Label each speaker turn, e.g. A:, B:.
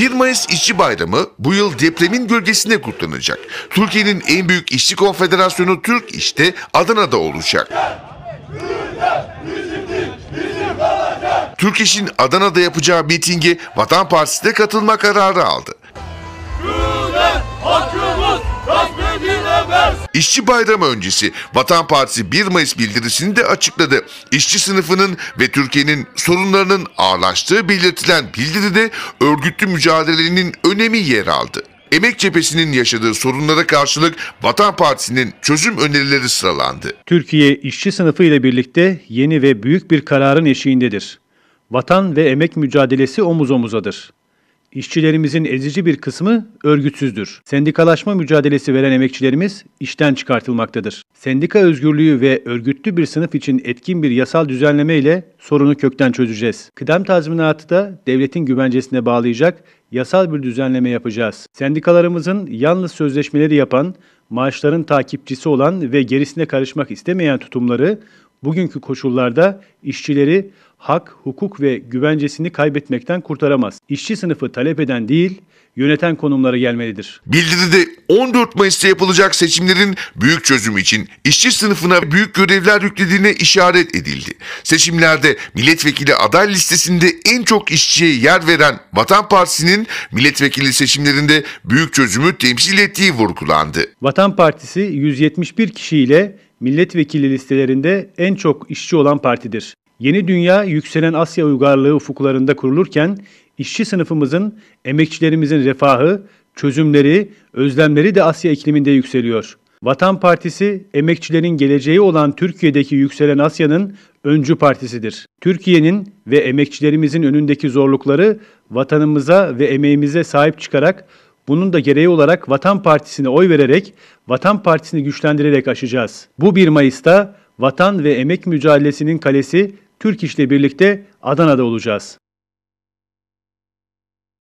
A: 1 Mayıs İşçi Bayramı bu yıl depremin gölgesinde kutlanacak. Türkiye'nin en büyük işçi konfederasyonu Türk İş'te Adana'da olacak. Türk İş'in Adana'da yapacağı mitinge Vatan Partisi de katılma kararı aldı. Güler, İşçi Bayramı öncesi Vatan Partisi 1 Mayıs bildirisini de açıkladı. İşçi sınıfının ve Türkiye'nin sorunlarının ağırlaştığı belirtilen bildiride örgütlü mücadelenin önemi yer aldı. Emek cephesinin yaşadığı sorunlara karşılık Vatan Partisi'nin çözüm önerileri sıralandı.
B: Türkiye işçi sınıfı ile birlikte yeni ve büyük bir kararın eşiğindedir. Vatan ve emek mücadelesi omuz omuzadır. İşçilerimizin ezici bir kısmı örgütsüzdür. Sendikalaşma mücadelesi veren emekçilerimiz işten çıkartılmaktadır. Sendika özgürlüğü ve örgütlü bir sınıf için etkin bir yasal düzenleme ile sorunu kökten çözeceğiz. Kıdem tazminatı da devletin güvencesine bağlayacak yasal bir düzenleme yapacağız. Sendikalarımızın yalnız sözleşmeleri yapan, maaşların takipçisi olan ve gerisine karışmak istemeyen tutumları bugünkü koşullarda işçileri hak, hukuk ve güvencesini kaybetmekten kurtaramaz. İşçi sınıfı talep eden değil, yöneten konumlara gelmelidir. Bildiride
A: 14 Mayıs'ta yapılacak seçimlerin büyük çözüm için işçi sınıfına büyük görevler yüklediğine işaret edildi. Seçimlerde milletvekili aday listesinde en çok işçiye yer veren Vatan Partisi'nin milletvekili seçimlerinde büyük çözümü temsil ettiği vurgulandı.
B: Vatan Partisi 171 kişiyle milletvekili listelerinde en çok işçi olan partidir. Yeni dünya yükselen Asya uygarlığı ufuklarında kurulurken işçi sınıfımızın, emekçilerimizin refahı, çözümleri, özlemleri de Asya ikliminde yükseliyor. Vatan Partisi, emekçilerin geleceği olan Türkiye'deki yükselen Asya'nın öncü partisidir. Türkiye'nin ve emekçilerimizin önündeki zorlukları vatanımıza ve emeğimize sahip çıkarak bunun da gereği olarak Vatan Partisi'ne oy vererek, Vatan Partisi'ni güçlendirerek aşacağız. Bu 1 Mayıs'ta vatan ve emek mücadelesinin kalesi Türk İş'le birlikte Adana'da olacağız.